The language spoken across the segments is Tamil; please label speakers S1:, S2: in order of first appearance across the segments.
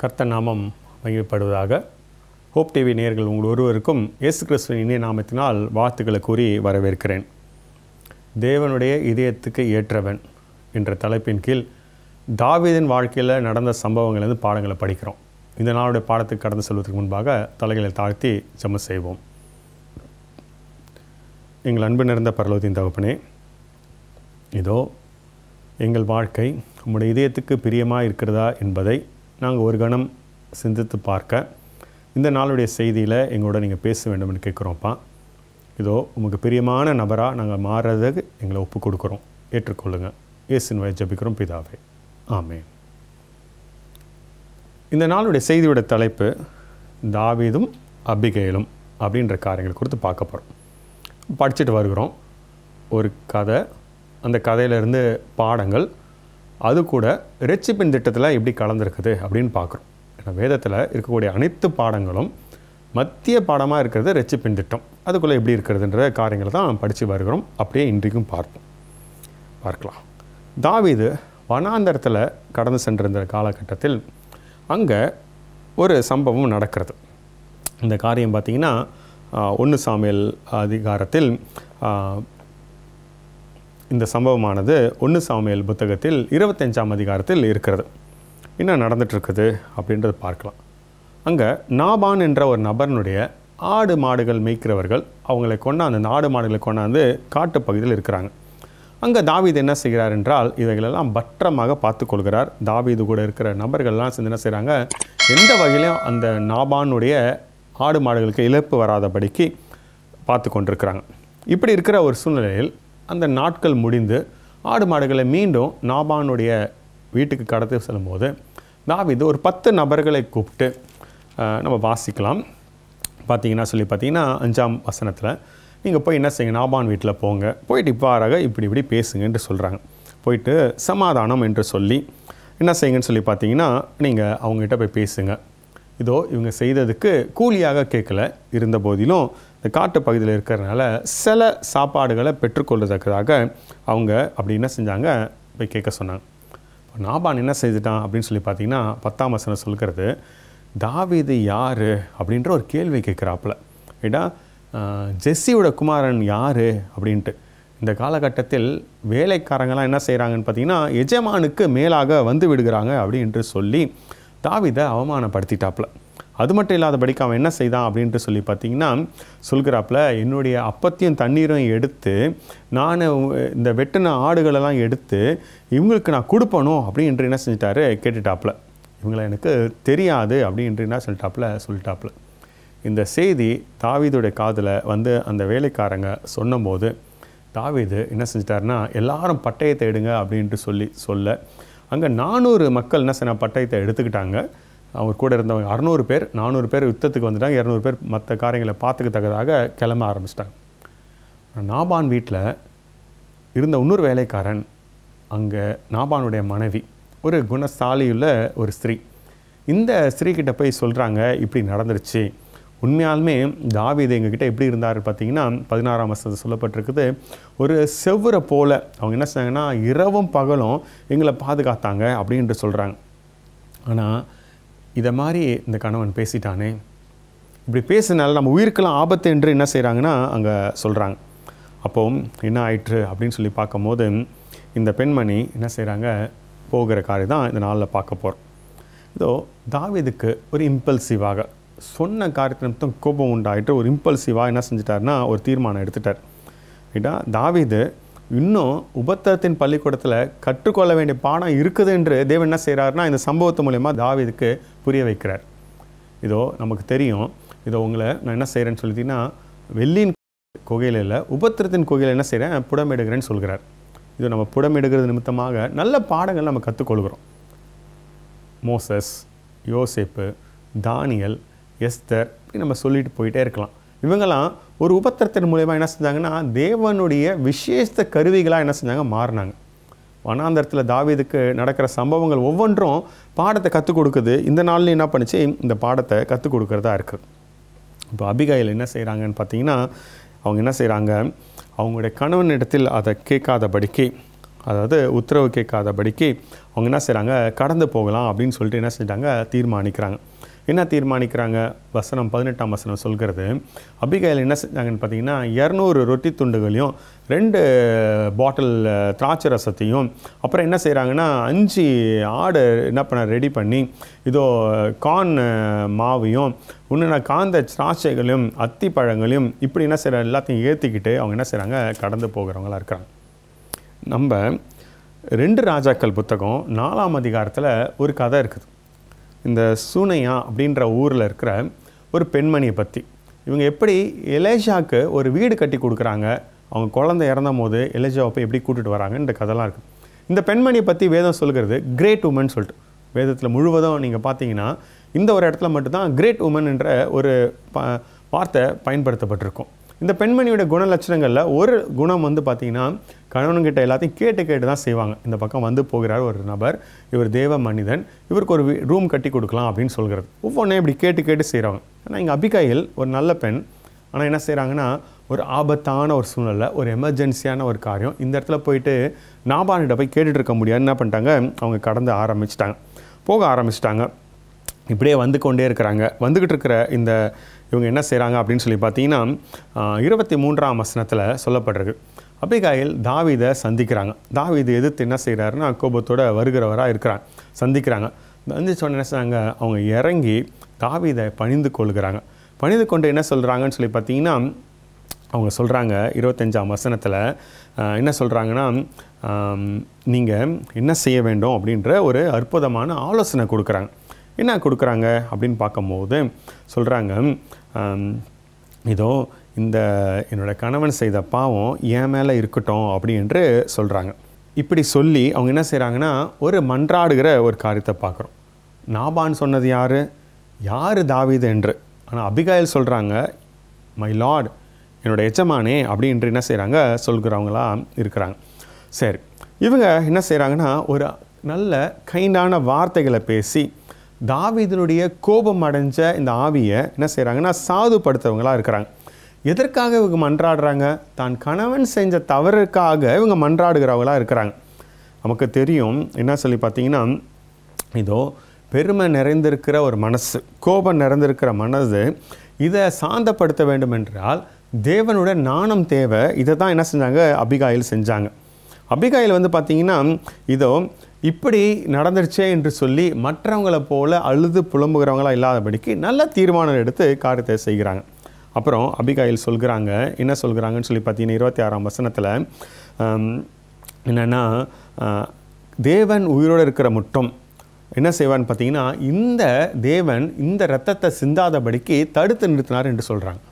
S1: கர்த்த நாமம் மகிழ்ப்படுவதாக ஹோப் டிவி நேர்கள் உங்கள் ஒருவருக்கும் இயேசு கிறிஸ்துவின் இனிய நாமத்தினால் வாழ்த்துக்களை கூறி வரவேற்கிறேன் தேவனுடைய இதயத்துக்கு ஏற்றவன் என்ற தலைப்பின் கீழ் தாவிதின் வாழ்க்கையில் நடந்த சம்பவங்கள்லேருந்து பாடங்களை படிக்கிறோம் இந்த நாளுடைய பாடத்துக்கு கடந்து செல்வதற்கு முன்பாக தலைகளை தாழ்த்தி ஜம செய்வோம் எங்கள் அன்பு நிறைந்த பரலோதின் தகப்பனே இதோ எங்கள் வாழ்க்கை உம்முடைய இதயத்துக்கு பிரியமாக இருக்கிறதா என்பதை நாங்கள் ஒரு கணம் சிந்தித்து பார்க்க இந்த நாளுடைய செய்தியில் எங்களோட நீங்கள் பேச வேண்டும்னு கேட்குறோம்ப்பா இதோ உங்களுக்கு பிரியமான நபராக நாங்கள் மாறுறதுக்கு எங்களை ஒப்பு கொடுக்குறோம் ஏற்றுக்கொள்ளுங்கள் இயேசுன் வய ஜபிக்கிறோம் பிதாவே ஆமே இந்த நாளுடைய செய்தியோட தலைப்பு தாவீதும் அபிகேலும் அப்படின்ற காரியங்கள் கொடுத்து பார்க்க போகிறோம் படிச்சுட்டு வருகிறோம் ஒரு கதை அந்த கதையிலேருந்து பாடங்கள் அது கூட ரெச்சிப்பின் திட்டத்தில் எப்படி கலந்துருக்குது அப்படின்னு பார்க்குறோம் ஏன்னா வேதத்தில் இருக்கக்கூடிய அனைத்து பாடங்களும் மத்திய பாடமாக இருக்கிறது ரெச்சிப்பின் திட்டம் அதுக்குள்ளே எப்படி இருக்கிறதுன்ற காரியங்களை தான் படித்து வருகிறோம் அப்படியே இன்றைக்கும் பார்ப்போம் பார்க்கலாம் தாவிது வனாந்தரத்தில் கடந்து சென்றிருந்த காலகட்டத்தில் அங்கே ஒரு சம்பவம் நடக்கிறது இந்த காரியம் பார்த்திங்கன்னா ஒன்று சாமியல் அதிகாரத்தில் இந்த சம்பவமானது ஒன்று சாமியல் புத்தகத்தில் இருபத்தஞ்சாம் அதிகாரத்தில் இருக்கிறது என்ன நடந்துட்டுருக்குது அப்படின்றத பார்க்கலாம் அங்கே நாபான் என்ற ஒரு நபர்னுடைய ஆடு மாடுகள் மேய்க்கிறவர்கள் அவங்களை கொண்டாந்து அந்த ஆடு மாடுகளை கொண்டாந்து காட்டு பகுதியில் இருக்கிறாங்க அங்கே தாவீது என்ன செய்கிறார் என்றால் இவைகளெல்லாம் பற்றமாக பார்த்து கொள்கிறார் தாவீது கூட இருக்கிற நபர்கள்லாம் சேர்ந்து என்ன செய்கிறாங்க எந்த வகையிலும் அந்த நாபானுடைய ஆடு மாடுகளுக்கு இழப்பு வராதபடிக்கு பார்த்து கொண்டிருக்கிறாங்க இப்படி இருக்கிற ஒரு சூழ்நிலையில் அந்த நாட்கள் முடிந்து ஆடு மாடுகளை மீண்டும் நாபானுடைய வீட்டுக்கு கடத்தி செல்லும்போது தாவிது ஒரு பத்து நபர்களை கூப்பிட்டு நம்ம வாசிக்கலாம் பார்த்தீங்கன்னா சொல்லி பார்த்தீங்கன்னா அஞ்சாம் வசனத்தில் நீங்கள் போய் என்ன செய்யுங்க நாபான் வீட்டில் போங்க போயிட்டு இவ்வாறாக இப்படி இப்படி பேசுங்கன்ட்டு சொல்கிறாங்க போயிட்டு சமாதானம் என்று சொல்லி என்ன செய்யுங்கன்னு சொல்லி பார்த்தீங்கன்னா நீங்கள் அவங்ககிட்ட போய் பேசுங்க இதோ இவங்க செய்ததுக்கு கூலியாக கேட்கல இருந்த போதிலும் இந்த காட்டு பகுதியில் இருக்கிறதுனால சில சாப்பாடுகளை பெற்றுக்கொள்வதற்காக அவங்க அப்படி என்ன செஞ்சாங்க போய் கேட்க சொன்னாங்க இப்போ நாபான் என்ன செய்துட்டான் அப்படின்னு சொல்லி பார்த்தீங்கன்னா பத்தாம் வசனம் சொல்கிறது தாவிது யார் அப்படின்ற ஒரு கேள்வி கேட்குறாப்புல ஏடா ஜெஸ்ஸியோட குமாரன் யார் அப்படின்ட்டு இந்த காலகட்டத்தில் வேலைக்காரங்களாம் என்ன செய்கிறாங்கன்னு பார்த்தீங்கன்னா எஜமானுக்கு மேலாக வந்து விடுகிறாங்க அப்படின்ட்டு சொல்லி தாவிதை அவமானப்படுத்திட்டாப்புல அது மட்டும் இல்லாதபடிக்கு அவன் என்ன செய்தான் அப்படின்ட்டு சொல்லி பார்த்தீங்கன்னா சொல்கிறாப்புல என்னுடைய அப்பத்தையும் தண்ணீரும் எடுத்து நான் இந்த வெட்டின ஆடுகளெல்லாம் எடுத்து இவங்களுக்கு நான் கொடுப்பணும் அப்படின்ட்டு என்ன செஞ்சிட்டாரு கேட்டுட்டாப்புல இவங்களை எனக்கு தெரியாது அப்படின்ட்டு என்ன சொல்லிட்டாப்புல சொல்லிட்டாப்புல இந்த செய்தி தாவீதுடைய காதில் வந்து அந்த வேலைக்காரங்க சொன்னபோது தாவீது என்ன செஞ்சிட்டாருன்னா எல்லாரும் பட்டயத்தை எடுங்க அப்படின்ட்டு சொல்லி சொல்ல அங்கே நானூறு மக்கள் என்ன செய்ய பட்டயத்தை எடுத்துக்கிட்டாங்க அவங்க கூட இருந்தவங்க அறநூறு பேர் நானூறு பேர் யுத்தத்துக்கு வந்துட்டாங்க இரநூறு பேர் மற்ற காரியங்களை பார்த்துக்கத்தக்கதாக கிளம்ப ஆரம்பிச்சிட்டாங்க நாபான் வீட்டில் இருந்த இன்னொரு வேலைக்காரன் அங்கே நாபானுடைய மனைவி ஒரு குணசாலியுள்ள ஒரு ஸ்திரீ இந்த ஸ்திரீக்கிட்ட போய் சொல்கிறாங்க இப்படி நடந்துருச்சு உண்மையாலுமே தாவீது எங்ககிட்ட எப்படி இருந்தார் பார்த்தீங்கன்னா பதினாறாம் வசதி சொல்லப்பட்டிருக்குது ஒரு செவ்வரை போல அவங்க என்ன செஞ்சாங்கன்னா இரவும் பகலும் எங்களை பாதுகாத்தாங்க அப்படின்ட்டு சொல்கிறாங்க ஆனால் இதை மாதிரி இந்த கணவன் பேசிட்டானே இப்படி பேசினால நம்ம உயிருக்கெல்லாம் ஆபத்து என்று என்ன செய்கிறாங்கன்னா அங்கே சொல்கிறாங்க அப்போது என்ன ஆயிற்று அப்படின்னு சொல்லி பார்க்கும்போது இந்த பெண்மணி என்ன செய்கிறாங்க போகிற காரியம் தான் இந்த நாளில் பார்க்க போகிறோம் இதோ தாவீதுக்கு ஒரு இம்பல்சிவாக சொன்ன காரியத்தை நிமித்தம் கோபம் உண்டாயிட்டு ஒரு இம்பல்சிவாக என்ன செஞ்சிட்டார்னா ஒரு தீர்மானம் எடுத்துட்டார் ஏட்டா தாவிது இன்னும் உபத்திரத்தின் பள்ளிக்கூடத்தில் கற்றுக்கொள்ள வேண்டிய பாடம் இருக்குது என்று தேவன் என்ன செய்கிறாருன்னா இந்த சம்பவத்து மூலயமா தாவிதுக்கு புரிய வைக்கிறார் இதோ நமக்கு தெரியும் இதோ உங்களை நான் என்ன செய்கிறேன்னு சொல்லிட்டீங்கன்னா வெள்ளியின் குகையில் இல்லை உபத்திரத்தின் குகையில் என்ன செய்கிறேன் புடமிடுகிறேன்னு சொல்கிறார் இதோ நம்ம புடமிடுகிறது நிமித்தமாக நல்ல பாடங்கள் நம்ம கற்றுக்கொள்கிறோம் மோசஸ் யோசேப்பு தானியல் எஸ்தர் இப்படி நம்ம சொல்லிட்டு போயிட்டே இருக்கலாம் இவங்கெல்லாம் ஒரு உபத்திரத்தின் மூலயமா என்ன செஞ்சாங்கன்னா தேவனுடைய விசேஷ கருவிகளாக என்ன செஞ்சாங்க மாறினாங்க வனாந்தரத்தில் தாவீதுக்கு நடக்கிற சம்பவங்கள் ஒவ்வொன்றும் பாடத்தை கற்றுக் கொடுக்குது இந்த நாள்லையும் என்ன பண்ணுச்சு இந்த பாடத்தை கற்றுக் கொடுக்குறதா இருக்குது இப்போ அபிகாயில் என்ன செய்கிறாங்கன்னு பார்த்தீங்கன்னா அவங்க என்ன செய்கிறாங்க அவங்களுடைய கணவனிடத்தில் அதை கேட்காதபடிக்கு அதாவது உத்தரவு கேட்காதபடிக்கு அவங்க என்ன செய்கிறாங்க கடந்து போகலாம் அப்படின்னு சொல்லிட்டு என்ன செஞ்சாங்க தீர்மானிக்கிறாங்க என்ன தீர்மானிக்கிறாங்க வசனம் பதினெட்டாம் வசனம் சொல்கிறது அபிகையில் என்ன செஞ்சாங்கன்னு பார்த்தீங்கன்னா இரநூறு ரொட்டி துண்டுகளையும் ரெண்டு பாட்டில் திராட்சை ரசத்தையும் அப்புறம் என்ன செய்கிறாங்கன்னா அஞ்சு ஆடு என்ன பண்ண ரெடி பண்ணி இதோ கான் மாவையும் இன்னும் காந்த திராட்சைகளையும் அத்தி பழங்களையும் இப்படி என்ன செய்கிற எல்லாத்தையும் ஏற்றிக்கிட்டு அவங்க என்ன செய்கிறாங்க கடந்து போகிறவங்களாக இருக்கிறாங்க நம்ம ரெண்டு ராஜாக்கள் புத்தகம் நாலாம் அதிகாரத்தில் ஒரு கதை இருக்குது இந்த சூனையா அப்படின்ற ஊரில் இருக்கிற ஒரு பெண்மணியை பற்றி இவங்க எப்படி எலேஷாவுக்கு ஒரு வீடு கட்டி கொடுக்குறாங்க அவங்க குழந்தை இறந்தும் போது எலேஷாவை போய் எப்படி கூட்டிகிட்டு வராங்கன்ற கதைலாம் இருக்குது இந்த பெண்மணியை பற்றி வேதம் சொல்கிறது கிரேட் உமன் சொல்லிட்டு வேதத்தில் முழுவதும் நீங்கள் பார்த்தீங்கன்னா இந்த ஒரு இடத்துல மட்டும்தான் கிரேட் உமன் என்ற ஒரு வார்த்தை பயன்படுத்தப்பட்டிருக்கும் இந்த பெண்மணியோட குணலட்சணங்களில் ஒரு குணம் வந்து பார்த்திங்கன்னா கணவன்கிட்ட எல்லாத்தையும் கேட்டு கேட்டு தான் செய்வாங்க இந்த பக்கம் வந்து போகிறார் ஒரு நபர் இவர் தேவ மனிதன் இவருக்கு ஒரு ரூம் கட்டி கொடுக்கலாம் அப்படின்னு சொல்கிறது ஒவ்வொன்றையும் இப்படி கேட்டு கேட்டு செய்கிறாங்க ஆனால் இங்கே அபிகாயில் ஒரு நல்ல பெண் ஆனால் என்ன செய்கிறாங்கன்னா ஒரு ஆபத்தான ஒரு சூழ்நிலை ஒரு எமர்ஜென்சியான ஒரு காரியம் இந்த இடத்துல போயிட்டு நாபான்கிட்ட போய் கேட்டுட்டு இருக்க முடியாது என்ன பண்ணிட்டாங்க அவங்க கடந்து ஆரம்பிச்சிட்டாங்க போக ஆரம்பிச்சிட்டாங்க இப்படியே வந்து கொண்டே இருக்கிறாங்க வந்துக்கிட்டு இருக்கிற இந்த இவங்க என்ன செய்கிறாங்க அப்படின்னு சொல்லி பார்த்தீங்கன்னா இருபத்தி மூன்றாம் வசனத்தில் சொல்லப்படுறது அபிகாயில் தாவிதை சந்திக்கிறாங்க தாவிதை எதிர்த்து என்ன செய்கிறாருன்னா கோபத்தோட வருகிறவராக இருக்கிறாங்க சந்திக்கிறாங்க சந்திச்ச என்ன செய்கிறாங்க அவங்க இறங்கி தாவிதை பணிந்து கொள்கிறாங்க பணிந்து கொண்டு என்ன சொல்கிறாங்கன்னு சொல்லி பார்த்தீங்கன்னா அவங்க சொல்கிறாங்க இருபத்தஞ்சாம் வசனத்தில் என்ன சொல்கிறாங்கன்னா நீங்கள் என்ன செய்ய வேண்டும் அப்படின்ற ஒரு அற்புதமான ஆலோசனை கொடுக்குறாங்க என்ன கொடுக்குறாங்க அப்படின்னு பார்க்கும்போது சொல்கிறாங்க இதோ இந்த என்னோட கணவன் செய்த பாவம் என் மேலே இருக்கட்டும் அப்படின்ட்டு சொல்கிறாங்க இப்படி சொல்லி அவங்க என்ன செய்கிறாங்கன்னா ஒரு மன்றாடுகிற ஒரு காரியத்தை பார்க்குறோம் நாபான்னு சொன்னது யார் யார் தாவீது என்று ஆனால் அபிகாயில் சொல்கிறாங்க மை லார்ட் என்னோட எஜமானே அப்படின்ட்டு என்ன செய்கிறாங்க சொல்கிறவங்களா இருக்கிறாங்க சரி இவங்க என்ன செய்கிறாங்கன்னா ஒரு நல்ல கைண்டான வார்த்தைகளை பேசி தாவிதனுடைய கோபம் அடைஞ்ச இந்த ஆவியை என்ன செய்கிறாங்கன்னா சாதுபடுத்தவங்களாக இருக்கிறாங்க எதற்காக இவங்க மன்றாடுறாங்க தான் கணவன் செஞ்ச தவறுக்காக இவங்க மன்றாடுகிறவங்களாக இருக்கிறாங்க நமக்கு தெரியும் என்ன சொல்லி பார்த்தீங்கன்னா இதோ பெருமை நிறைந்திருக்கிற ஒரு மனசு கோபம் நிறைந்திருக்கிற மனது இதை சாந்தப்படுத்த வேண்டும் என்றால் நாணம் தேவை இதை தான் என்ன செஞ்சாங்க அபிகாயில் செஞ்சாங்க அபிகாயில் வந்து பார்த்திங்கன்னா இதோ இப்படி நடந்துருச்சே என்று சொல்லி மற்றவங்களை போல் அழுது புலம்புகிறவங்களாம் இல்லாதபடிக்கு நல்ல தீர்மானம் எடுத்து காரியத்தை செய்கிறாங்க அப்புறம் அபிகாயில் சொல்கிறாங்க என்ன சொல்கிறாங்கன்னு சொல்லி பார்த்தீங்கன்னா இருபத்தி ஆறாம் வசனத்தில் என்னென்னா தேவன் உயிரோடு இருக்கிற முட்டும் என்ன செய்வான்னு பார்த்தீங்கன்னா இந்த தேவன் இந்த ரத்தத்தை சிந்தாதபடிக்கு தடுத்து நிறுத்தினார் என்று சொல்கிறாங்க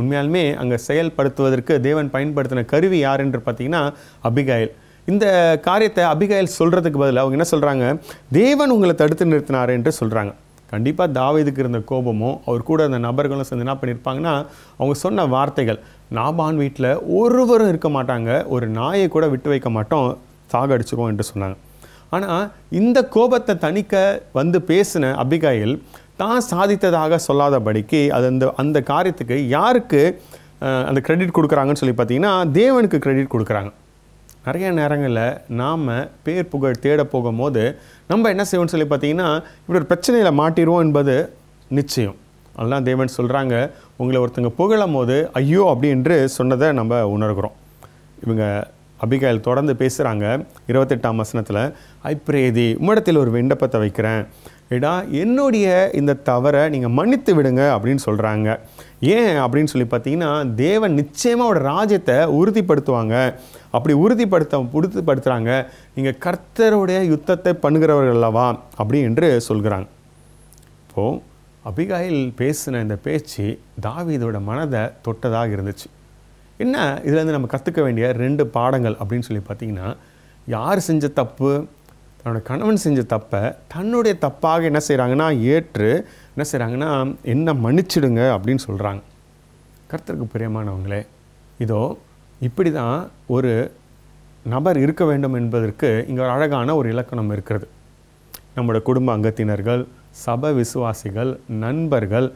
S1: உண்மையாலுமே அங்கே செயல்படுத்துவதற்கு தேவன் பயன்படுத்தின கருவி யார் என்று பார்த்தீங்கன்னா அபிகாயில் இந்த காரியத்தை அபிகாயில் சொல்கிறதுக்கு பதில் அவங்க என்ன சொல்கிறாங்க தேவன் உங்களை தடுத்து நிறுத்தினார் என்று சொல்கிறாங்க கண்டிப்பாக தாவீதுக்கு இருந்த கோபமும் அவர் கூட அந்த நபர்களும் சேர்ந்து என்ன பண்ணியிருப்பாங்கன்னா அவங்க சொன்ன வார்த்தைகள் நாபான் வீட்டில் ஒருவரும் இருக்க மாட்டாங்க ஒரு நாயை கூட விட்டு வைக்க மாட்டோம் சாக அடிச்சிருவோம் என்று சொன்னாங்க ஆனால் இந்த கோபத்தை தணிக்க வந்து பேசின அபிகாயில் தான் சாதித்ததாக சொல்லாதபடிக்கு அது அந்த அந்த காரியத்துக்கு யாருக்கு அந்த கிரெடிட் கொடுக்குறாங்கன்னு சொல்லி பார்த்தீங்கன்னா தேவனுக்கு கிரெடிட் கொடுக்குறாங்க நிறைய நேரங்களில் நாம் பேர் புகழ் தேட போகும்போது நம்ம என்ன செய்வோம்னு சொல்லி பார்த்தீங்கன்னா இப்படி ஒரு பிரச்சனையில் மாட்டிடுவோம் என்பது நிச்சயம் அதெல்லாம் தேவன் சொல்கிறாங்க உங்களை ஒருத்தங்க புகழும் போது ஐயோ அப்படி என்று சொன்னதை நம்ம உணர்கிறோம் இவங்க அபிகாயில் தொடர்ந்து பேசுகிறாங்க இருபத்தெட்டாம் வசனத்தில் ஐப்ரேதி உம்மிடத்தில் ஒரு விண்ணப்பத்தை வைக்கிறேன் ஏடா என்னுடைய இந்த தவறை நீங்கள் மன்னித்து விடுங்க அப்படின்னு சொல்கிறாங்க ஏன் அப்படின்னு சொல்லி பார்த்தீங்கன்னா தேவன் நிச்சயமாக ஒரு ராஜ்யத்தை உறுதிப்படுத்துவாங்க அப்படி உறுதிப்படுத்த உறுதிப்படுத்துகிறாங்க நீங்கள் கர்த்தருடைய யுத்தத்தை பண்ணுகிறவர்கள் அல்லவா அப்படி என்று சொல்கிறாங்க இப்போது அபிகாயில் பேசின இந்த பேச்சு தாவிதோட மனதை தொட்டதாக இருந்துச்சு என்ன இருந்து நம்ம கற்றுக்க வேண்டிய ரெண்டு பாடங்கள் அப்படின்னு சொல்லி பார்த்திங்கன்னா யார் செஞ்ச தப்பு தன்னோட கணவன் செஞ்ச தப்பை தன்னுடைய தப்பாக என்ன செய்கிறாங்கன்னா ஏற்று என்ன செய்கிறாங்கன்னா என்ன மன்னிச்சிடுங்க அப்படின்னு சொல்கிறாங்க கருத்தருக்கு பிரியமானவங்களே இதோ இப்படி தான் ஒரு நபர் இருக்க வேண்டும் என்பதற்கு இங்கே ஒரு அழகான ஒரு இலக்கணம் இருக்கிறது நம்மளோட குடும்ப அங்கத்தினர்கள் சப விசுவாசிகள் நண்பர்கள்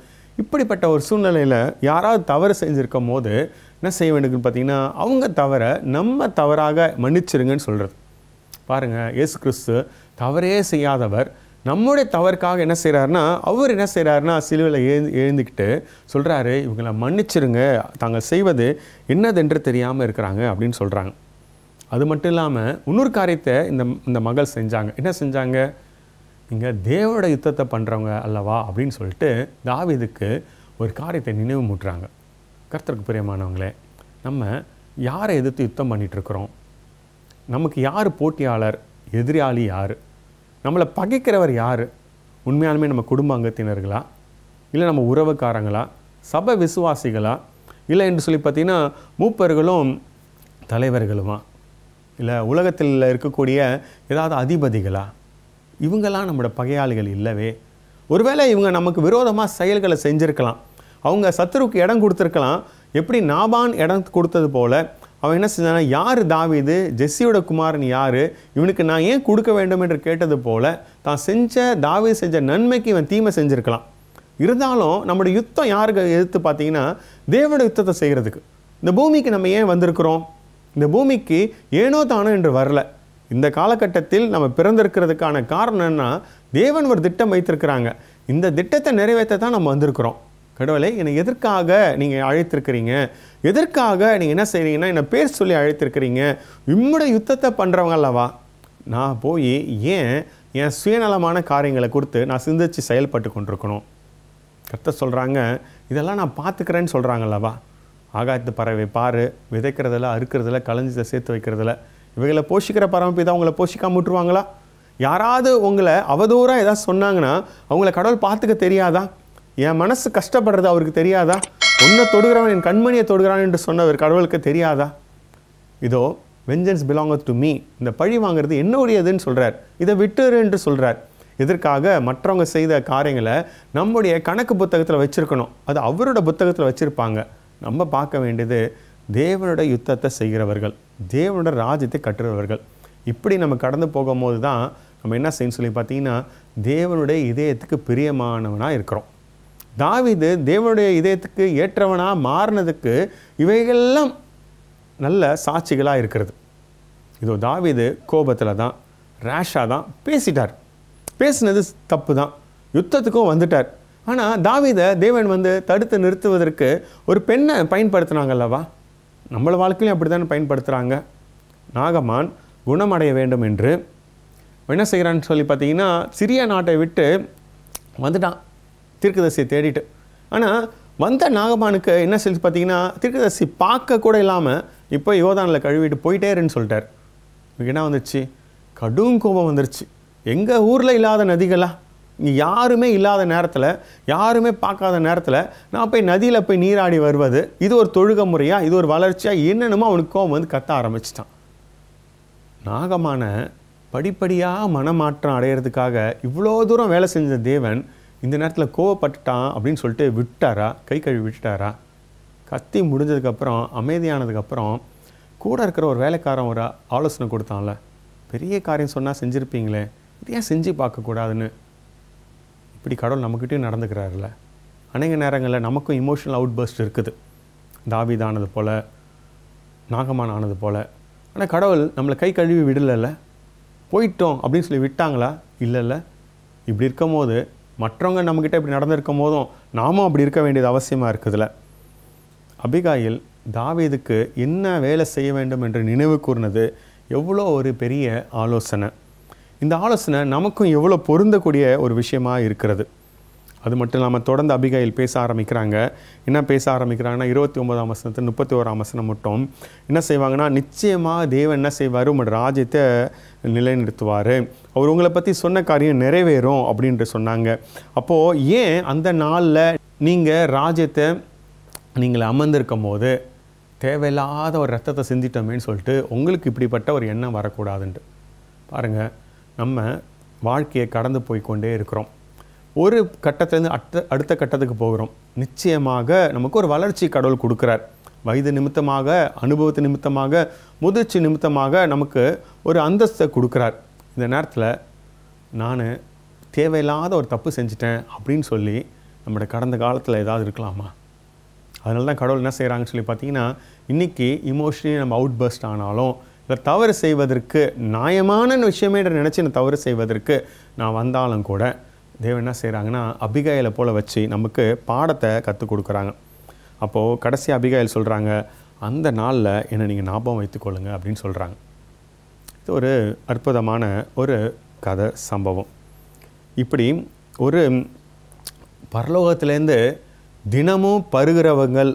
S1: இப்படிப்பட்ட ஒரு சூழ்நிலையில் யாராவது தவறு செஞ்சுருக்கும் போது என்ன செய்ய வேண்டியதுன்னு பார்த்திங்கன்னா அவங்க தவறை நம்ம தவறாக மன்னிச்சிருங்கன்னு சொல்கிறது பாருங்கள் இயேசு கிறிஸ்து தவறே செய்யாதவர் நம்முடைய தவறுக்காக என்ன செய்கிறாருன்னா அவர் என்ன செய்கிறாருன்னா சிலுவையில் எழுந்து எழுந்துக்கிட்டு சொல்கிறாரு இவங்களை மன்னிச்சிருங்க தாங்கள் செய்வது என்னதென்று தெரியாமல் இருக்கிறாங்க அப்படின்னு சொல்கிறாங்க அது மட்டும் இல்லாமல் இன்னொரு காரியத்தை இந்த இந்த மகள் செஞ்சாங்க என்ன செஞ்சாங்க நீங்கள் தேவோட யுத்தத்தை பண்ணுறவங்க அல்லவா அப்படின்னு சொல்லிட்டு தாவிதுக்கு ஒரு காரியத்தை நினைவு மூட்டுறாங்க கர்த்தருக்கு பிரியமானவங்களே நம்ம யாரை எதிர்த்து யுத்தம் பண்ணிகிட்ருக்குறோம் நமக்கு யார் போட்டியாளர் எதிராளி யார் நம்மளை பகைக்கிறவர் யார் உண்மையாலுமே நம்ம குடும்ப அங்கத்தினர்களா இல்லை நம்ம உறவுக்காரங்களா சபை விசுவாசிகளா இல்லை என்று சொல்லி பார்த்திங்கன்னா மூப்பர்களும் தலைவர்களுமா இல்லை உலகத்தில் இருக்கக்கூடிய ஏதாவது அதிபதிகளா இவங்கெல்லாம் நம்மளோட பகையாளிகள் இல்லவே ஒருவேளை இவங்க நமக்கு விரோதமாக செயல்களை செஞ்சுருக்கலாம் அவங்க சத்துருக்கு இடம் கொடுத்துருக்கலாம் எப்படி நாபான் இடம் கொடுத்தது போல் அவன் என்ன செஞ்சானா யார் தாவிது ஜெஸ்ஸியோட குமாரன் யார் இவனுக்கு நான் ஏன் கொடுக்க வேண்டும் என்று கேட்டது போல் தான் செஞ்ச தாவி செஞ்ச நன்மைக்கு இவன் தீமை செஞ்சுருக்கலாம் இருந்தாலும் நம்முடைய யுத்தம் யாருக்கு எதிர்த்து பார்த்தீங்கன்னா தேவனோட யுத்தத்தை செய்கிறதுக்கு இந்த பூமிக்கு நம்ம ஏன் வந்திருக்கிறோம் இந்த பூமிக்கு ஏனோ தானோ என்று வரல இந்த காலகட்டத்தில் நம்ம பிறந்திருக்கிறதுக்கான காரணம் என்ன தேவன் ஒரு திட்டம் வைத்திருக்கிறாங்க இந்த திட்டத்தை நிறைவேற்ற தான் நம்ம வந்திருக்கிறோம் கடவுளை என்னை எதற்காக நீங்கள் அழைத்திருக்கிறீங்க எதற்காக நீங்கள் என்ன செய்கிறீங்கன்னா என்னை பேர் சொல்லி அழைத்திருக்கிறீங்க இம்முடைய யுத்தத்தை பண்ணுறவங்க அல்லவா நான் போய் ஏன் என் சுயநலமான காரியங்களை கொடுத்து நான் சிந்தித்து செயல்பட்டு கொண்டிருக்கணும் கத்த சொல்கிறாங்க இதெல்லாம் நான் பார்த்துக்கிறேன்னு சொல்கிறாங்கல்லவா ஆகாத்து பறவை பாரு விதைக்கிறதில் அறுக்கிறதில் களைஞ்சதை சேர்த்து வைக்கிறதில் இவைகளை போஷிக்கிற பரமபிதா அவங்கள போஷிக்காம விட்டுருவாங்களா யாராவது உங்களை அவதூறாக ஏதாவது சொன்னாங்கன்னா அவங்கள கடவுள் பார்த்துக்க தெரியாதா என் மனசு கஷ்டப்படுறது அவருக்கு தெரியாதா உன்னை தொடுகிறவன் என் கண்மணியை தொடுகிறான் என்று சொன்னவர் கடவுளுக்கு தெரியாதா இதோ வெஞ்சன்ஸ் பிலாங் டு மீ இந்த பழி வாங்குறது என்னுடையதுன்னு சொல்கிறார் இதை விட்டுரு என்று சொல்கிறார் இதற்காக மற்றவங்க செய்த காரியங்களை நம்முடைய கணக்கு புத்தகத்தில் வச்சுருக்கணும் அது அவரோட புத்தகத்தில் வச்சுருப்பாங்க நம்ம பார்க்க வேண்டியது தேவனோட யுத்தத்தை செய்கிறவர்கள் தேவனோட ராஜ்யத்தை கட்டுறவர்கள் இப்படி நம்ம கடந்து போகும்போது தான் நம்ம என்ன செய்யணும் சொல்லி பார்த்தீங்கன்னா தேவனுடைய இதயத்துக்கு பிரியமானவனாக இருக்கிறோம் தாவிது தேவனுடைய இதயத்துக்கு ஏற்றவனாக மாறினதுக்கு இவைகள்லாம் நல்ல சாட்சிகளாக இருக்கிறது இதோ தாவிது கோபத்தில் தான் ரேஷாக தான் பேசிட்டார் பேசினது தப்பு தான் யுத்தத்துக்கும் வந்துட்டார் ஆனால் தாவிதை தேவன் வந்து தடுத்து நிறுத்துவதற்கு ஒரு பெண்ணை பயன்படுத்தினாங்கல்லவா நம்மள வாழ்க்கையிலும் அப்படி தானே பயன்படுத்துகிறாங்க நாகமான் குணமடைய வேண்டும் என்று என்ன செய்கிறான்னு சொல்லி பார்த்தீங்கன்னா சிறிய நாட்டை விட்டு வந்துட்டான் தீர்க்கதரிசியை தேடிட்டு ஆனால் வந்த நாகமானுக்கு என்ன சொல்லி பார்த்தீங்கன்னா தீர்க்கதரிசி பார்க்க கூட இல்லாமல் இப்போ யோதானில் கழுவிட்டு போயிட்டேருன்னு சொல்லிட்டார் இங்கே என்ன வந்துச்சு கடும் கோபம் வந்துருச்சு எங்கள் ஊரில் இல்லாத நதிகளா இங்கே யாருமே இல்லாத நேரத்தில் யாருமே பார்க்காத நேரத்தில் நான் போய் நதியில் போய் நீராடி வருவது இது ஒரு தொழுக முறையாக இது ஒரு வளர்ச்சியாக என்னென்னமோ அவனுக்கு கோபம் வந்து கத்த ஆரம்பிச்சிட்டான் நாகமான படிப்படியாக மனமாற்றம் அடையிறதுக்காக இவ்வளோ தூரம் வேலை செஞ்ச தேவன் இந்த நேரத்தில் கோவப்பட்டுட்டான் அப்படின்னு சொல்லிட்டு விட்டாரா கை கழுவி விட்டுட்டாரா கத்தி முடிஞ்சதுக்கப்புறம் அமைதியானதுக்கப்புறம் கூட இருக்கிற ஒரு வேலைக்காரன் ஒரு ஆலோசனை கொடுத்தான்ல பெரிய காரியம் சொன்னால் செஞ்சுருப்பீங்களே இது ஏன் செஞ்சு பார்க்கக்கூடாதுன்னு இப்படி கடவுள் நம்மக்கிட்டேயும் நடந்துக்கிறாருல்ல அநேக நேரங்களில் நமக்கும் இமோஷனல் அவுட் பர்ஸ்ட் இருக்குது தாவிதானது போல் நாகமான் ஆனது போல் ஆனால் கடவுள் நம்மளை கை கழுவி விடலைல்ல போயிட்டோம் அப்படின்னு சொல்லி விட்டாங்களா இல்லைல்ல இப்படி இருக்கும் போது மற்றவங்க நம்மக்கிட்ட இப்படி நடந்திருக்கும் போதும் நாமும் அப்படி இருக்க வேண்டியது அவசியமாக இருக்குதுல்ல அபிகாயில் தாவீதுக்கு என்ன வேலை செய்ய வேண்டும் என்று நினைவு கூர்னது எவ்வளோ ஒரு பெரிய ஆலோசனை இந்த ஆலோசனை நமக்கும் எவ்வளோ பொருந்தக்கூடிய ஒரு விஷயமாக இருக்கிறது அது மட்டும் இல்லாமல் தொடர்ந்து அபிகாயில் பேச ஆரம்பிக்கிறாங்க என்ன பேச ஆரம்பிக்கிறாங்கன்னா இருபத்தி ஒன்பதாம் வசனத்தில் முப்பத்தி ஓராம் வசனம் மட்டும் என்ன செய்வாங்கன்னா நிச்சயமாக தேவன் என்ன செய்வார் உங்களோட ராஜ்யத்தை நிலைநிறுத்துவார் அவர் உங்களை பற்றி சொன்ன காரியம் நிறைவேறும் அப்படின்ட்டு சொன்னாங்க அப்போது ஏன் அந்த நாளில் நீங்கள் ராஜ்யத்தை நீங்கள் அமர்ந்திருக்கும் போது தேவையில்லாத ஒரு ரத்தத்தை சிந்திட்டோமேனு சொல்லிட்டு உங்களுக்கு இப்படிப்பட்ட ஒரு எண்ணம் வரக்கூடாதுன்ட்டு பாருங்கள் நம்ம வாழ்க்கையை கடந்து போய் கொண்டே இருக்கிறோம் ஒரு கட்டத்துலேருந்து அடுத்த அடுத்த கட்டத்துக்கு போகிறோம் நிச்சயமாக நமக்கு ஒரு வளர்ச்சி கடவுள் கொடுக்குறார் வயது நிமித்தமாக அனுபவத்து நிமித்தமாக முதிர்ச்சி நிமித்தமாக நமக்கு ஒரு அந்தஸ்தை கொடுக்குறார் இந்த நேரத்தில் நான் தேவையில்லாத ஒரு தப்பு செஞ்சிட்டேன் அப்படின்னு சொல்லி நம்மளோட கடந்த காலத்தில் ஏதாவது இருக்கலாமா அதனால தான் கடவுள் என்ன செய்கிறாங்கன்னு சொல்லி பார்த்தீங்கன்னா இன்றைக்கி இமோஷனலி நம்ம அவுட் பர்ஸ்ட் ஆனாலும் இல்லை தவறு செய்வதற்கு நியாயமான விஷயமே நினச்சி நான் தவறு செய்வதற்கு நான் வந்தாலும் கூட தேவன் என்ன செய்கிறாங்கன்னா அபிகாயில போல் வச்சு நமக்கு பாடத்தை கற்றுக் கொடுக்குறாங்க அப்போது கடைசி அபிகாயில் சொல்கிறாங்க அந்த நாளில் என்னை நீங்கள் ஞாபகம் வைத்துக்கொள்ளுங்க அப்படின்னு சொல்கிறாங்க இது ஒரு அற்புதமான ஒரு கதை சம்பவம் இப்படி ஒரு பரலோகத்திலேருந்து தினமும் பருகிறவங்கள்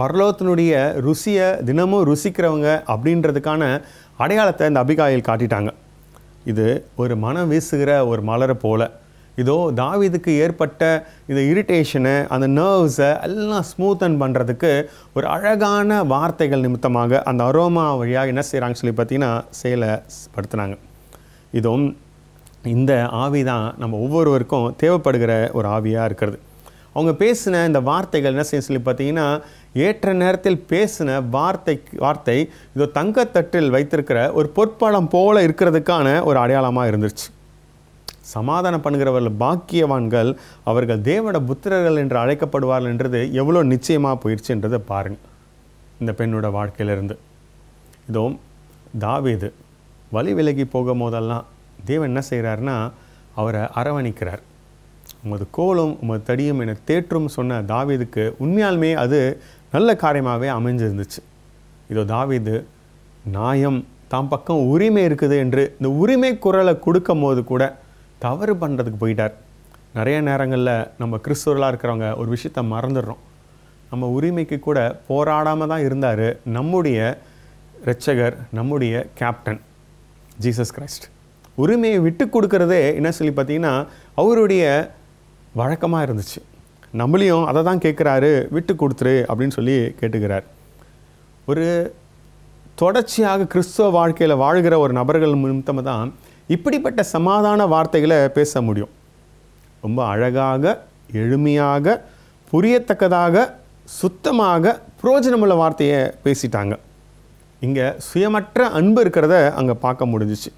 S1: பரலோகத்தினுடைய ருசியை தினமும் ருசிக்கிறவங்க அப்படின்றதுக்கான அடையாளத்தை இந்த அபிகாயில் காட்டிட்டாங்க இது ஒரு மனம் வீசுகிற ஒரு மலரை போல் இதோ தாவிதுக்கு ஏற்பட்ட இந்த இரிட்டேஷனு அந்த நர்வ்ஸை எல்லாம் ஸ்மூத்தன் பண்ணுறதுக்கு ஒரு அழகான வார்த்தைகள் நிமித்தமாக அந்த அரோமா வழியாக என்ன செய்கிறாங்கன்னு சொல்லி பார்த்தீங்கன்னா சேலை படுத்துனாங்க இதோ இந்த ஆவி தான் நம்ம ஒவ்வொருவருக்கும் தேவைப்படுகிற ஒரு ஆவியாக இருக்கிறது அவங்க பேசின இந்த வார்த்தைகள் என்ன செய்ய சொல்லி பார்த்தீங்கன்னா ஏற்ற நேரத்தில் பேசின வார்த்தை வார்த்தை இதோ தங்கத்தட்டில் வைத்திருக்கிற ஒரு பொற்பாலம் போல இருக்கிறதுக்கான ஒரு அடையாளமாக இருந்துச்சு சமாதானம் பண்ணுகிறவர்கள் பாக்கியவான்கள் அவர்கள் தேவட புத்திரர்கள் என்று அழைக்கப்படுவார்கள் என்றது எவ்வளோ நிச்சயமாக போயிடுச்சுன்றதை பாருங்கள் இந்த பெண்ணோட வாழ்க்கையிலிருந்து இதோ தாவீது வழி விலகி போகும் போதெல்லாம் தேவன் என்ன செய்கிறாருன்னா அவரை அரவணிக்கிறார் உமது கோலும் உமது தடியும் என தேற்றும் சொன்ன தாவீதுக்கு உண்மையாலுமே அது நல்ல காரியமாகவே அமைஞ்சிருந்துச்சு இதோ தாவீது நாயம் தாம் பக்கம் உரிமை இருக்குது என்று இந்த உரிமை குரலை கொடுக்கும் போது கூட தவறு பண்ணுறதுக்கு போயிட்டார் நிறைய நேரங்களில் நம்ம கிறிஸ்தவர்களாக இருக்கிறவங்க ஒரு விஷயத்த மறந்துடுறோம் நம்ம உரிமைக்கு கூட போராடாமல் தான் இருந்தார் நம்முடைய ரட்சகர் நம்முடைய கேப்டன் ஜீசஸ் கிரைஸ்ட் உரிமையை விட்டு கொடுக்கறதே என்ன சொல்லி பார்த்தீங்கன்னா அவருடைய வழக்கமாக இருந்துச்சு நம்மளையும் அதை தான் கேட்குறாரு விட்டு கொடுத்துரு அப்படின்னு சொல்லி கேட்டுக்கிறார் ஒரு தொடர்ச்சியாக கிறிஸ்துவ வாழ்க்கையில் வாழ்கிற ஒரு நபர்கள் நிமித்தமாக தான் இப்படிப்பட்ட சமாதான வார்த்தைகளை பேச முடியும் ரொம்ப அழகாக எளிமையாக புரியத்தக்கதாக சுத்தமாக புரோஜனமுள்ள வார்த்தையை பேசிட்டாங்க இங்கே சுயமற்ற அன்பு இருக்கிறத அங்கே பார்க்க முடிஞ்சிச்சு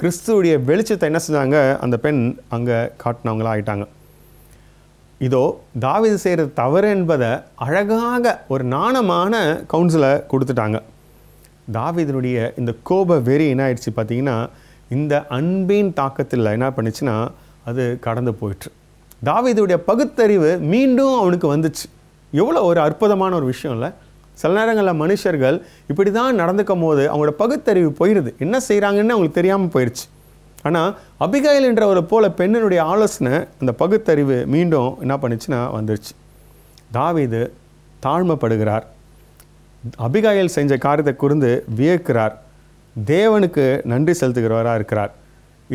S1: கிறிஸ்துவடைய வெளிச்சத்தை என்ன செஞ்சாங்க அந்த பெண் அங்கே காட்டினவங்களா ஆகிட்டாங்க இதோ தாவிது செய்கிறது தவறு என்பதை அழகாக ஒரு நாணமான கவுன்சிலை கொடுத்துட்டாங்க தாவிதனுடைய இந்த கோப வெறி என்ன ஆயிடுச்சு பார்த்தீங்கன்னா இந்த அன்பின் தாக்கத்தில் என்ன பண்ணிச்சுன்னா அது கடந்து போயிட்டு தாவிதுடைய பகுத்தறிவு மீண்டும் அவனுக்கு வந்துச்சு எவ்வளோ ஒரு அற்புதமான ஒரு விஷயம் இல்லை சில நேரங்களில் மனுஷர்கள் இப்படி தான் நடந்துக்கும் போது அவங்களோட பகுத்தறிவு போயிடுது என்ன செய்கிறாங்கன்னு அவங்களுக்கு தெரியாமல் போயிடுச்சு ஆனால் அபிகாயில் என்ற ஒரு போல பெண்ணினுடைய ஆலோசனை அந்த பகுத்தறிவு மீண்டும் என்ன பண்ணிச்சுன்னா வந்துருச்சு தாவிது தாழ்மைப்படுகிறார் அபிகாயில் செஞ்ச காரியத்தை குறிந்து வியக்கிறார் தேவனுக்கு நன்றி செலுத்துகிறவராக இருக்கிறார்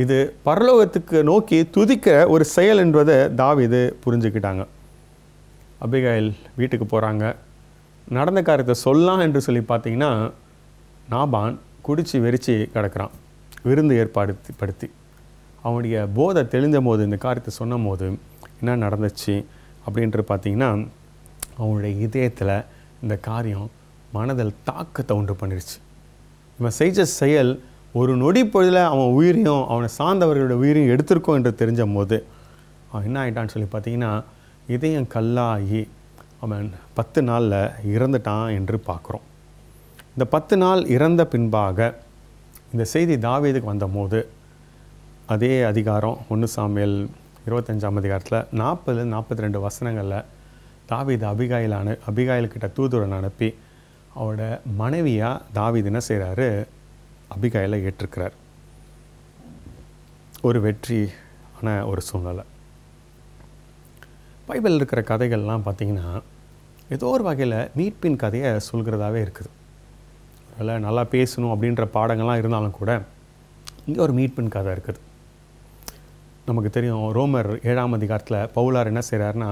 S1: இது பரலோகத்துக்கு நோக்கி துதிக்கிற ஒரு செயல் என்பதை தாவிது புரிஞ்சுக்கிட்டாங்க அபிகாயில் வீட்டுக்கு போகிறாங்க நடந்த காரியத்தை சொல்லலாம் என்று சொல்லி பார்த்தீங்கன்னா நாபான் குடித்து வெறிச்சு கிடக்கிறான் விருந்து ஏற்பாடு படுத்தி அவனுடைய போதை தெளிந்த போது இந்த காரியத்தை சொன்ன போது என்ன நடந்துச்சு அப்படின்ட்டு பார்த்தீங்கன்னா அவனுடைய இதயத்தில் இந்த காரியம் மனதில் தாக்கத்தை உண்டு பண்ணிருச்சு இவன் செய்த செயல் ஒரு நொடி பொழுதில் அவன் உயிரையும் அவனை சார்ந்தவர்களோட உயிரையும் எடுத்திருக்கோம் என்று தெரிஞ்ச போது அவன் என்ன ஆகிட்டான்னு சொல்லி பார்த்தீங்கன்னா இதயம் கல்லாகி அவன் பத்து நாளில் இறந்துட்டான் என்று பார்க்குறோம் இந்த பத்து நாள் இறந்த பின்பாக இந்த செய்தி வந்த வந்தபோது அதே அதிகாரம் ஒன்று சாமியல் இருபத்தஞ்சாம் அதிகாரத்தில் நாற்பது நாற்பத்தி ரெண்டு வசனங்களில் தாவீது அபிகாயிலான அபிகாயில்கிட்ட தூதுடன் அனுப்பி அவரோட மனைவியாக தாவித் என்ன செய்கிறாரு அபிகாயில் ஏற்றிருக்கிறார் ஒரு வெற்றி ஆன ஒரு சூழ்நிலை பைபிளில் இருக்கிற கதைகள்லாம் பார்த்திங்கன்னா ஏதோ ஒரு வகையில் மீட்பின் கதையை சொல்கிறதாவே இருக்குது அதில் நல்லா பேசணும் அப்படின்ற பாடங்கள்லாம் இருந்தாலும் கூட இங்கே ஒரு மீட்பின் கதை இருக்குது நமக்கு தெரியும் ரோமர் ஏழாம் அதிகாரத்தில் பவுலார் என்ன செய்கிறாருன்னா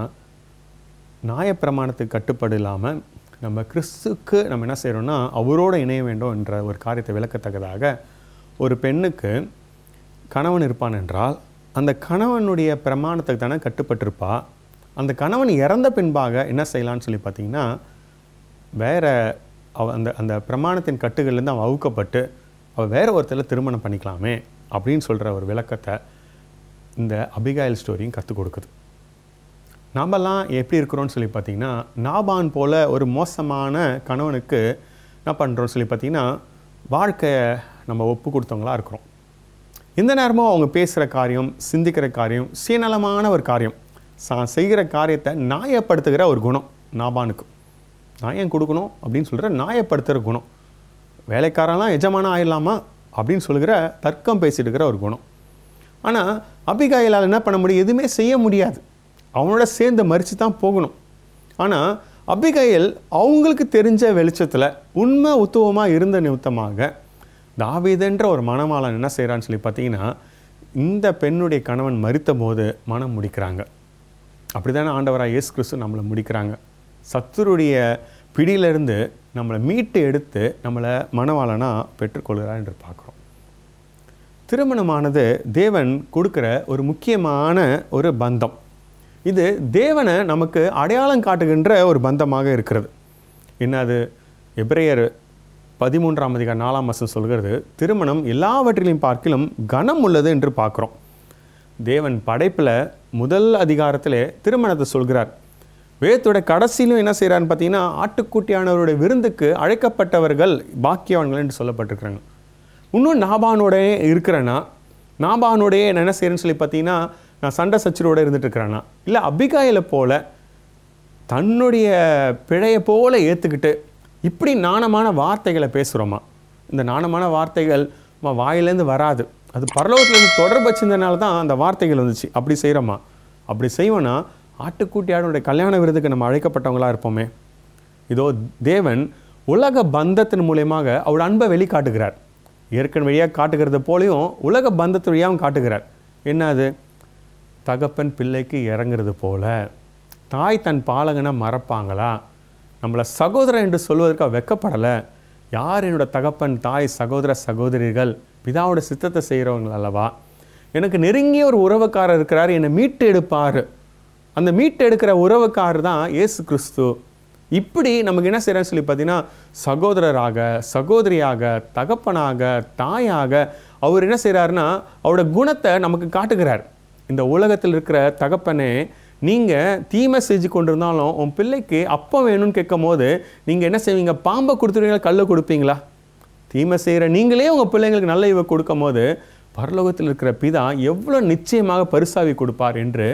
S1: நியாயப்பிரமாணத்துக்கு கட்டுப்படு இல்லாமல் நம்ம கிறிஸ்துக்கு நம்ம என்ன செய்கிறோம்னா அவரோடு இணைய வேண்டும் என்ற ஒரு காரியத்தை விளக்கத்தக்கதாக ஒரு பெண்ணுக்கு கணவன் இருப்பான் என்றால் அந்த கணவனுடைய பிரமாணத்துக்கு தானே கட்டுப்பட்டிருப்பா அந்த கணவன் இறந்த பின்பாக என்ன செய்யலான்னு சொல்லி பார்த்தீங்கன்னா வேற அவ அந்த அந்த பிரமாணத்தின் கட்டுகள்லேருந்து அவன் அவுக்கப்பட்டு அவள் வேறு ஒருத்தர் திருமணம் பண்ணிக்கலாமே அப்படின்னு சொல்கிற ஒரு விளக்கத்தை இந்த அபிகாயல் ஸ்டோரியும் கற்றுக் கொடுக்குது நாமெல்லாம் எப்படி இருக்கிறோன்னு சொல்லி பார்த்திங்கன்னா நாபான் போல் ஒரு மோசமான கணவனுக்கு என்ன பண்ணுறோன்னு சொல்லி பார்த்திங்கன்னா வாழ்க்கையை நம்ம ஒப்பு கொடுத்தவங்களாக இருக்கிறோம் எந்த நேரமும் அவங்க பேசுகிற காரியம் சிந்திக்கிற காரியம் சுயநலமான ஒரு காரியம் சா செய்கிற காரியத்தை நியாயப்படுத்துகிற ஒரு குணம் நாபானுக்கு நியாயம் கொடுக்கணும் அப்படின்னு சொல்கிற நியாயப்படுத்துகிற குணம் வேலைக்காரெல்லாம் எஜமான ஆயிடலாமா அப்படின்னு சொல்கிற தர்க்கம் பேசிட்டு இருக்கிற ஒரு குணம் ஆனால் அபிகாயிலால் என்ன பண்ண முடியும் எதுவுமே செய்ய முடியாது அவனோட சேர்ந்து மறித்து தான் போகணும் ஆனால் அபிகையில் அவங்களுக்கு தெரிஞ்ச வெளிச்சத்தில் உண்மை உத்துவமாக இருந்த நிமித்தமாக தாவீதுன்ற ஒரு மணமாளன் என்ன செய்கிறான்னு சொல்லி பார்த்தீங்கன்னா இந்த பெண்ணுடைய கணவன் மறித்த போது மனம் முடிக்கிறாங்க அப்படி தானே ஆண்டவராக இயேசு கிறிஸ்து நம்மளை முடிக்கிறாங்க சத்துருடைய பிடியிலிருந்து நம்மளை மீட்டு எடுத்து நம்மளை மணவாளனாக பெற்றுக்கொள்கிறான் என்று பார்க்குறோம் திருமணமானது தேவன் கொடுக்குற ஒரு முக்கியமான ஒரு பந்தம் இது தேவனை நமக்கு அடையாளம் காட்டுகின்ற ஒரு பந்தமாக இருக்கிறது என்ன அது எப்ரேயர் பதிமூன்றாம் அதிகார நாலாம் மாதம் சொல்கிறது திருமணம் எல்லாவற்றிலையும் பார்க்கிலும் கனம் உள்ளது என்று பார்க்குறோம் தேவன் படைப்பில் முதல் அதிகாரத்தில் திருமணத்தை சொல்கிறார் வேதத்தோட கடைசியிலும் என்ன செய்கிறான்னு பார்த்தீங்கன்னா ஆட்டுக்குட்டியானவருடைய விருந்துக்கு அழைக்கப்பட்டவர்கள் பாக்கியவான்கள் என்று சொல்லப்பட்டிருக்கிறாங்க இன்னும் நாபானோடய இருக்கிறேன்னா நாபானுடைய என்ன செய்கிறேன்னு சொல்லி பார்த்தீங்கன்னா நான் சண்டை சச்சரோடு இருந்துட்டுருக்கிறேன்னா இல்லை அபிகாயில போல தன்னுடைய பிழையை போல ஏற்றுக்கிட்டு இப்படி நாணமான வார்த்தைகளை பேசுகிறோமா இந்த நாணமான வார்த்தைகள் வாயிலேருந்து வராது அது பரலோகத்துலேருந்து தொடர்பு வச்சிருந்தனால தான் அந்த வார்த்தைகள் வந்துச்சு அப்படி செய்கிறோமா அப்படி செய்வோன்னா ஆட்டுக்கூட்டி ஆடனுடைய கல்யாண விருதுக்கு நம்ம அழைக்கப்பட்டவங்களாக இருப்போமே இதோ தேவன் உலக பந்தத்தின் மூலியமாக அவர் அன்பை வெளிக்காட்டுகிறார் ஏற்கனவே வழியாக காட்டுகிறது போலையும் உலக பந்தத்து வழியாகவும் காட்டுகிறார் என்ன அது தகப்பன் பிள்ளைக்கு இறங்குறது போல தாய் தன் பாலகனை மறப்பாங்களா நம்மளை சகோதரர் என்று சொல்வதற்காக வெக்கப்படலை யார் என்னோடய தகப்பன் தாய் சகோதர சகோதரிகள் பிதாவோட சித்தத்தை செய்கிறவங்க அல்லவா எனக்கு நெருங்கிய ஒரு உறவுக்காரர் இருக்கிறார் என்னை மீட்டு எடுப்பார் அந்த மீட்டு எடுக்கிற உறவுக்காரர் தான் ஏசு கிறிஸ்து இப்படி நமக்கு என்ன செய்கிறேன்னு சொல்லி பார்த்தீங்கன்னா சகோதரராக சகோதரியாக தகப்பனாக தாயாக அவர் என்ன செய்கிறாருன்னா அவரோட குணத்தை நமக்கு காட்டுகிறார் இந்த உலகத்தில் இருக்கிற தகப்பனே நீங்கள் தீமை செஞ்சு கொண்டு இருந்தாலும் உன் பிள்ளைக்கு அப்போ வேணும்னு கேட்கும் போது நீங்கள் என்ன செய்வீங்க பாம்பை கொடுத்துருவீங்களா கல்லை கொடுப்பீங்களா தீமை செய்கிற நீங்களே உங்கள் பிள்ளைங்களுக்கு நல்ல இவை கொடுக்கும் போது பரலோகத்தில் இருக்கிற பிதா எவ்வளோ நிச்சயமாக பரிசாவி கொடுப்பார் என்று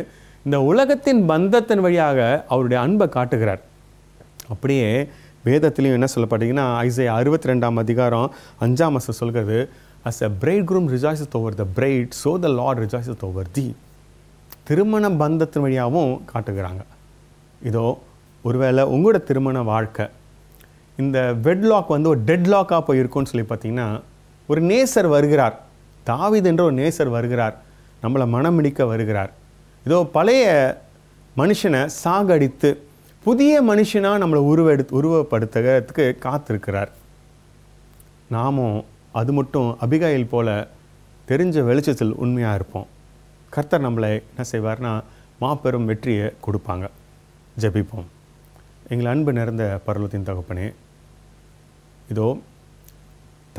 S1: இந்த உலகத்தின் பந்தத்தின் வழியாக அவருடைய அன்பை காட்டுகிறார் அப்படியே வேதத்திலையும் என்ன சொல்லப்பட்டீங்கன்னா ஐசை அறுபத்தி ரெண்டாம் அதிகாரம் அஞ்சாம் மாதம் சொல்கிறது as a bridegroom rejoices over the bride, so the Lord rejoices over thee. திருமண பந்தத்தின் வழியாகவும் காட்டுகிறாங்க இதோ ஒருவேளை உங்களோட திருமண வாழ்க்கை இந்த வெட்லாக் வந்து ஒரு டெட்லாக்காக போய் இருக்கும்னு சொல்லி பார்த்தீங்கன்னா ஒரு நேசர் வருகிறார் தாவிதென்ற ஒரு நேசர் வருகிறார் நம்மளை மனமிடிக்க வருகிறார் இதோ பழைய மனுஷனை சாகடித்து புதிய மனுஷனாக நம்மளை உருவெடுத்து உருவப்படுத்துகிறதுக்கு காத்திருக்கிறார் நாமும் அது மட்டும் அபிகாயில் போல தெரிஞ்ச வெளிச்சத்தில் உண்மையாக இருப்போம் கர்த்தர் நம்மளை என்ன செய்வார்னா மாபெரும் வெற்றியை கொடுப்பாங்க ஜபிப்போம் எங்கள் அன்பு நிறைந்த பரலத்தின் தகப்பனே இதோ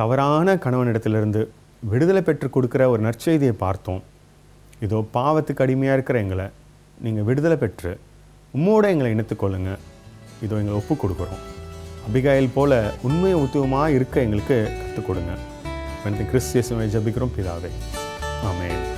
S1: தவறான கணவனிடத்திலிருந்து விடுதலை பெற்று கொடுக்குற ஒரு நற்செய்தியை பார்த்தோம் இதோ பாவத்துக்கு அடிமையாக இருக்கிற எங்களை நீங்கள் விடுதலை பெற்று உம்மோட எங்களை இணைத்துக்கொள்ளுங்க இதோ எங்களை ஒப்பு கொடுக்குறோம் அபிகாயில் போல உண்மை உத்துவமாக இருக்க எங்களுக்கு கற்றுக் கொடுங்க வந்து கிறிஸ்து ஜபிக்கிறோம் பிதாவே ஆமேன்